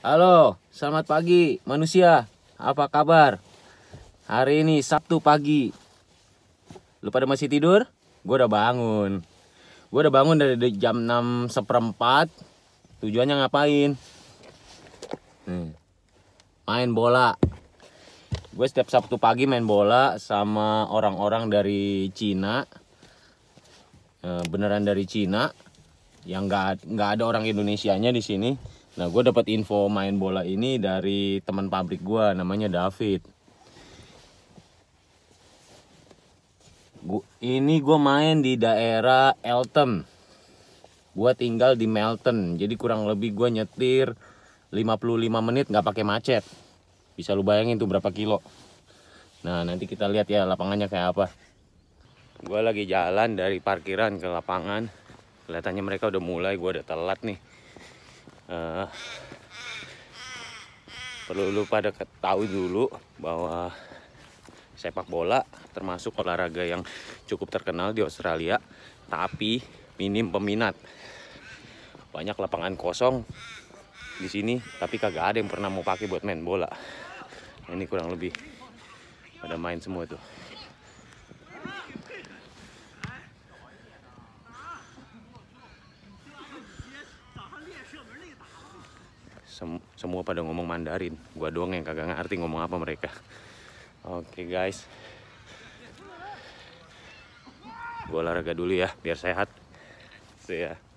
Halo, selamat pagi manusia. Apa kabar? Hari ini Sabtu pagi. Lu pada masih tidur? Gue udah bangun. Gue udah bangun dari jam 6 seperempat. Tujuannya ngapain? Hmm. Main bola. Gue setiap Sabtu pagi main bola sama orang-orang dari Cina. Eh, beneran dari Cina. Yang gak, nggak ada orang Indonesianya di sini Nah, gue dapat info main bola ini dari teman pabrik gue, namanya David. Gua, ini gue main di daerah Elton. Gue tinggal di Melton, jadi kurang lebih gue nyetir 55 menit nggak pakai macet. Bisa lu bayangin tuh berapa kilo. Nah, nanti kita lihat ya lapangannya kayak apa. Gue lagi jalan dari parkiran ke lapangan. Kelihatannya mereka udah mulai, gue udah telat nih uh, perlu lu pada ketahui dulu bahwa sepak bola termasuk olahraga yang cukup terkenal di Australia tapi minim peminat banyak lapangan kosong di sini tapi kagak ada yang pernah mau pakai buat main bola ini kurang lebih pada main semua tuh Sem semua pada ngomong Mandarin gua doang yang kagak ngerti ngomong apa mereka oke okay, guys gua olahraga dulu ya biar sehat see ya